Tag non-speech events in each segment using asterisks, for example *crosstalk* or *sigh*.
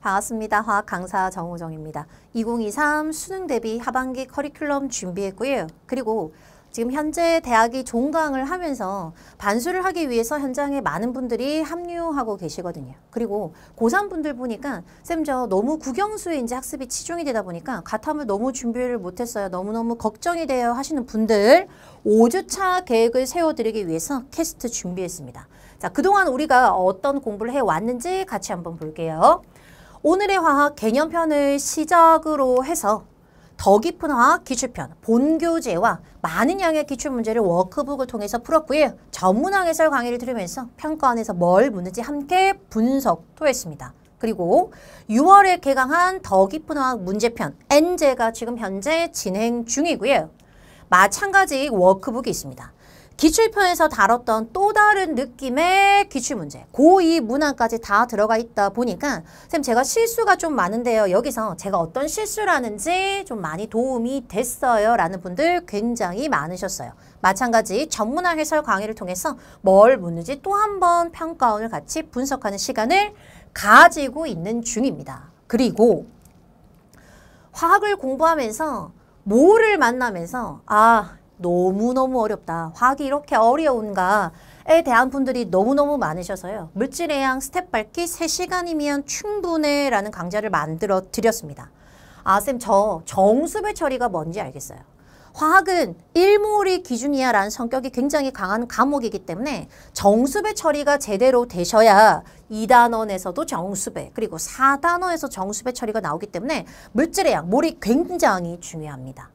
반갑습니다. 화학 강사 정우정입니다. 2023 수능 대비 하반기 커리큘럼 준비했고요. 그리고 지금 현재 대학이 종강을 하면서 반수를 하기 위해서 현장에 많은 분들이 합류하고 계시거든요. 그리고 고3 분들 보니까 쌤 저 너무 국영수에 이제 학습이 치중이 되다 보니까 가탐을 너무 준비를 못했어요. 너무너무 걱정이 돼요 하시는 분들 5주차 계획을 세워드리기 위해서 캐스트 준비했습니다. 자 그동안 우리가 어떤 공부를 해왔는지 같이 한번 볼게요. 오늘의 화학 개념편을 시작으로 해서 더 깊은 화학 기출편, 본교재와 많은 양의 기출문제를 워크북을 통해서 풀었고요. 전문학 해설 강의를 들으면서 평가원에서 뭘 묻는지 함께 분석 토했습니다. 그리고 6월에 개강한 더 깊은 화학 문제편 N제가 지금 현재 진행 중이고요. 마찬가지 워크북이 있습니다. 기출편에서 다뤘던 또 다른 느낌의 기출문제 고2 문항까지 다 들어가 있다 보니까 쌤 제가 실수가 좀 많은데요 여기서 제가 어떤 실수라는지 좀 많이 도움이 됐어요 라는 분들 굉장히 많으셨어요 마찬가지 전문화 해설 강의를 통해서 뭘 묻는지 또 한 번 평가원을 같이 분석하는 시간을 가지고 있는 중입니다 그리고 화학을 공부하면서 뭐를 만나면서 아 너무너무 어렵다. 화학이 이렇게 어려운가에 대한 분들이 너무너무 많으셔서요. 물질의 양 스텝 밟기 3시간이면 충분해 라는 강좌를 만들어 드렸습니다. 아, 쌤, 저 정수배 처리가 뭔지 알겠어요. 화학은 일몰이 기준이야 라는 성격이 굉장히 강한 과목이기 때문에 정수배 처리가 제대로 되셔야 2단원에서도 정수배 그리고 4단원에서 정수배 처리가 나오기 때문에 물질의 양, 몰이 굉장히 중요합니다.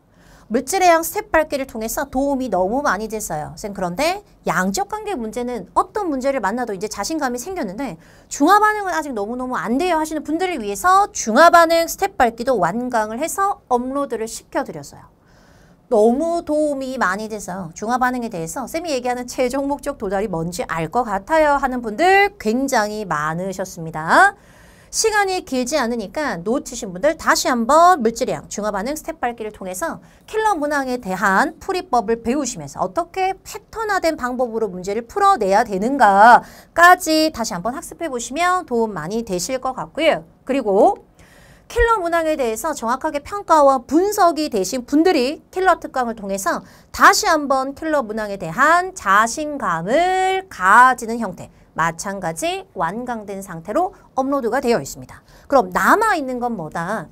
물질의양 스텝 밟기를 통해서 도움이 너무 많이 됐어요. 쌤 그런데 양적 관계 문제는 어떤 문제를 만나도 이제 자신감이 생겼는데 중화 반응은 아직 너무너무 안 돼요 하시는 분들을 위해서 중화 반응 스텝 밟기도 완강을 해서 업로드를 시켜드렸어요. 너무 도움이 많이 돼서 중화 반응에 대해서 쌤이 얘기하는 *laughs* 최종 목적 도달이 뭔지 알 것 같아요 하는 분들 굉장히 많으셨습니다. 시간이 길지 않으니까 놓치신 분들 다시 한번 물질량, 중화반응, 스텝 밟기를 통해서 킬러 문항에 대한 풀이법을 배우시면서 어떻게 패턴화된 방법으로 문제를 풀어내야 되는가까지 다시 한번 학습해 보시면 도움 많이 되실 것 같고요. 그리고 킬러 문항에 대해서 정확하게 평가와 분석이 되신 분들이 킬러 특강을 통해서 다시 한번 킬러 문항에 대한 자신감을 가지는 형태 마찬가지 완강된 상태로 업로드가 되어 있습니다. 그럼 남아있는 건 뭐다?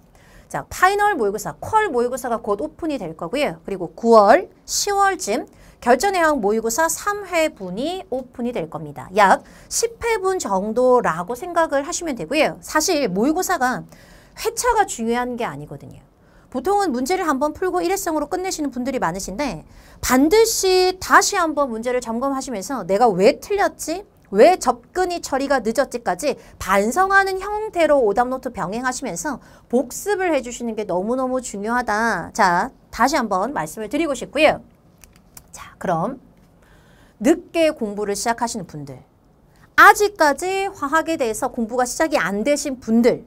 자, 파이널 모의고사, 퀄 모의고사가 곧 오픈이 될 거고요. 그리고 9월, 10월쯤 결전의학 모의고사 3회분이 오픈이 될 겁니다. 약 10회분 정도라고 생각을 하시면 되고요. 사실 모의고사가 회차가 중요한 게 아니거든요. 보통은 문제를 한번 풀고 일회성으로 끝내시는 분들이 많으신데 반드시 다시 한번 문제를 점검하시면서 내가 왜 틀렸지? 왜 접근이 처리가 늦었지까지 반성하는 형태로 오답노트 병행하시면서 복습을 해주시는 게 너무너무 중요하다. 자, 다시 한번 말씀을 드리고 싶고요. 자, 그럼 늦게 공부를 시작하시는 분들 아직까지 화학에 대해서 공부가 시작이 안 되신 분들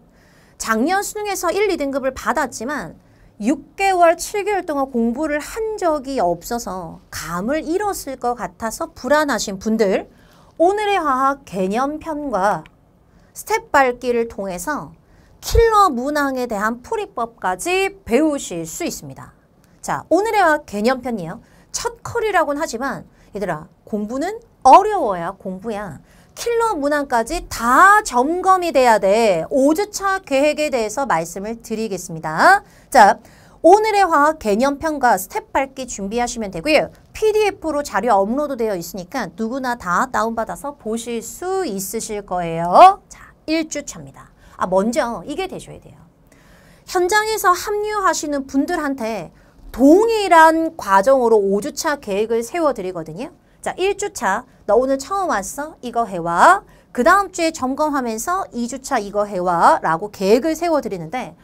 작년 수능에서 1, 2등급을 받았지만 6개월, 7개월 동안 공부를 한 적이 없어서 감을 잃었을 것 같아서 불안하신 분들 오늘의 화학 개념편과 스텝 밟기를 통해서 킬러 문항에 대한 풀이법까지 배우실 수 있습니다. 자, 오늘의 화학 개념편이요첫 컬이라고는 하지만 얘들아 공부는 어려워야 공부야. 킬러 문항까지 다 점검이 돼야 돼. 5주차 계획에 대해서 말씀을 드리겠습니다. 자, 오늘의 화학 개념 편과 스텝 밝기 준비하시면 되고요. PDF로 자료 업로드 되어 있으니까 누구나 다 다운받아서 보실 수 있으실 거예요. 자, 1주 차입니다. 아, 먼저 이게 되셔야 돼요. 현장에서 합류하시는 분들한테 동일한 과정으로 5주차 계획을 세워드리거든요. 자, 1주차, 너 오늘 처음 왔어? 이거 해와. 그 다음 주에 점검하면서 2주차 이거 해와. 라고 계획을 세워드리는데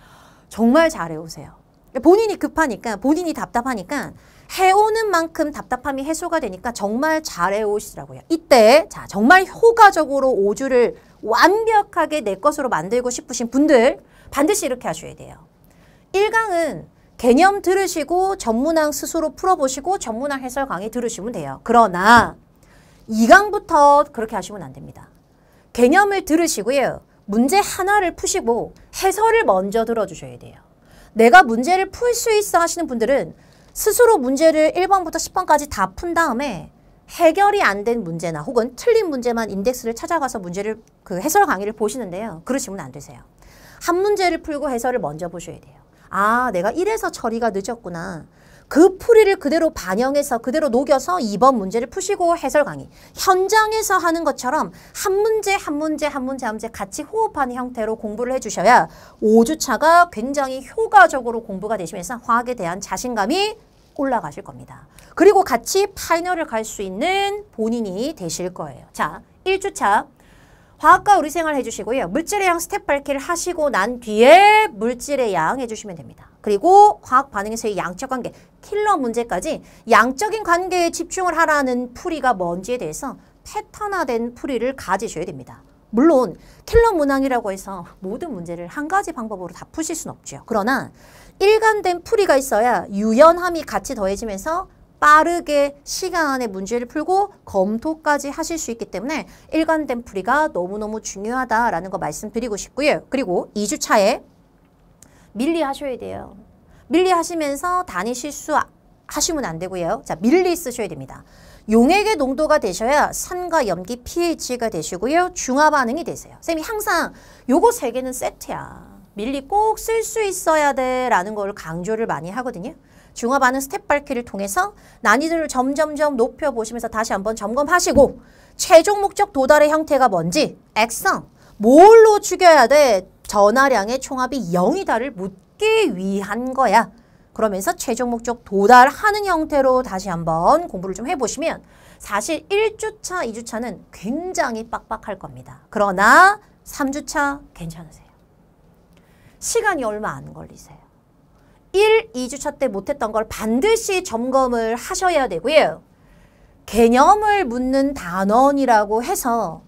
정말 잘해오세요. 그러니까 본인이 급하니까 본인이 답답하니까 해오는 만큼 답답함이 해소가 되니까 정말 잘해오시더라고요. 이때 자 정말 효과적으로 오주를 완벽하게 내 것으로 만들고 싶으신 분들 반드시 이렇게 하셔야 돼요. 1강은 개념 들으시고 전문항 스스로 풀어보시고 전문항 해설 강의 들으시면 돼요. 그러나 2강부터 그렇게 하시면 안 됩니다. 개념을 들으시고요. 문제 하나를 푸시고 해설을 먼저 들어주셔야 돼요. 내가 문제를 풀 수 있어 하시는 분들은 스스로 문제를 1번부터 10번까지 다 푼 다음에 해결이 안 된 문제나 혹은 틀린 문제만 인덱스를 찾아가서 문제를 그 해설 강의를 보시는데요. 그러시면 안 되세요. 한 문제를 풀고 해설을 먼저 보셔야 돼요. 아, 내가 이래서 처리가 늦었구나. 그 풀이를 그대로 반영해서 그대로 녹여서 이번 문제를 푸시고 해설 강의. 현장에서 하는 것처럼 한 문제 한 문제 한 문제 한 문제 같이 호흡하는 형태로 공부를 해주셔야 5주차가 굉장히 효과적으로 공부가 되시면서 화학에 대한 자신감이 올라가실 겁니다. 그리고 같이 파이널을 갈 수 있는 본인이 되실 거예요. 자, 1주차 화학과 우리 생활 해주시고요. 물질의 양 스텝 밝기를 하시고 난 뒤에 물질의 양 해주시면 됩니다. 그리고 과학 반응에서의 양적 관계, 킬러 문제까지 양적인 관계에 집중을 하라는 풀이가 뭔지에 대해서 패턴화된 풀이를 가지셔야 됩니다. 물론 킬러 문항이라고 해서 모든 문제를 한 가지 방법으로 다 푸실 수는 없죠. 그러나 일관된 풀이가 있어야 유연함이 같이 더해지면서 빠르게 시간 안에 문제를 풀고 검토까지 하실 수 있기 때문에 일관된 풀이가 너무너무 중요하다라는 거 말씀드리고 싶고요. 그리고 2주차에 밀리 하셔야 돼요. 밀리 하시면서 단위 실수 하시면 안 되고요. 자, 밀리 쓰셔야 됩니다. 용액의 농도가 되셔야 산과 염기 pH가 되시고요. 중화 반응이 되세요. 쌤이 항상 요거 세 개는 세트야. 밀리 꼭 쓸 수 있어야 돼 라는 걸 강조를 많이 하거든요. 중화 반응 스텝 밝기를 통해서 난이도를 점점점 높여보시면서 다시 한번 점검하시고 최종 목적 도달의 형태가 뭔지 액상 뭘로 죽여야 돼 전화량의 총합이 0이 다를 묻기 위한 거야. 그러면서 최종 목적 도달하는 형태로 다시 한번 공부를 좀 해보시면 사실 1주차, 2주차는 굉장히 빡빡할 겁니다. 그러나 3주차 괜찮으세요. 시간이 얼마 안 걸리세요. 1, 2주차 때 못했던 걸 반드시 점검을 하셔야 되고요. 개념을 묻는 단원이라고 해서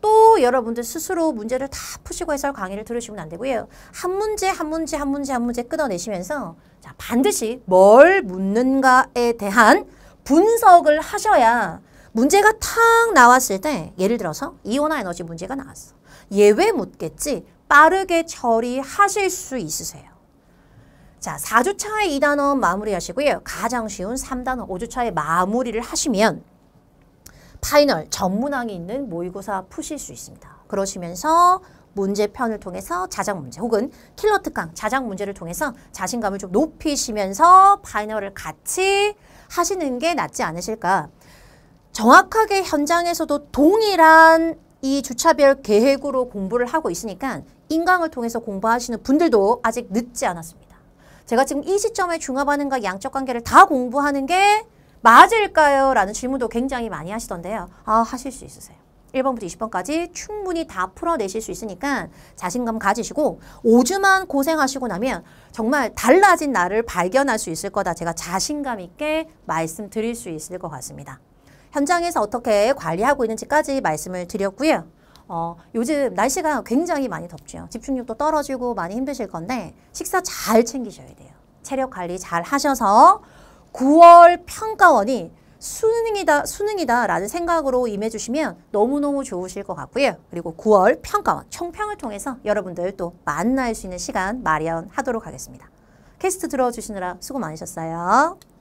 또 여러분들 스스로 문제를 다 푸시고 해서 강의를 들으시면 안 되고요. 한 문제 한 문제 한 문제 한 문제 끊어내시면서 자 반드시 뭘 묻는가에 대한 분석을 하셔야 문제가 탁 나왔을 때 예를 들어서 이온화 에너지 문제가 나왔어. 예외 묻겠지 빠르게 처리하실 수 있으세요. 자, 4주차의 2단원 마무리하시고요. 가장 쉬운 3단원, 5주차의 마무리를 하시면 파이널 전문항이 있는 모의고사 푸실 수 있습니다. 그러시면서 문제편을 통해서 자작 문제 혹은 킬러 특강 자작 문제를 통해서 자신감을 좀 높이시면서 파이널을 같이 하시는 게 낫지 않으실까. 정확하게 현장에서도 동일한 이 주차별 계획으로 공부를 하고 있으니까 인강을 통해서 공부하시는 분들도 아직 늦지 않았습니다. 제가 지금 이 시점에 중화반응과 양적 관계를 다 공부하는 게 맞을까요? 라는 질문도 굉장히 많이 하시던데요. 아, 하실 수 있으세요. 1번부터 20번까지 충분히 다 풀어내실 수 있으니까 자신감 가지시고 5주만 고생하시고 나면 정말 달라진 나를 발견할 수 있을 거다. 제가 자신감 있게 말씀드릴 수 있을 것 같습니다. 현장에서 어떻게 관리하고 있는지까지 말씀을 드렸고요. 어, 요즘 날씨가 굉장히 많이 덥죠. 집중력도 떨어지고 많이 힘드실 건데 식사 잘 챙기셔야 돼요. 체력 관리 잘 하셔서 9월 평가원이 수능이다, 수능이다라는 생각으로 임해주시면 너무너무 좋으실 것 같고요. 그리고 9월 평가원, 총평을 통해서 여러분들 또 만날 수 있는 시간 마련하도록 하겠습니다. 캐스트 들어주시느라 수고 많으셨어요.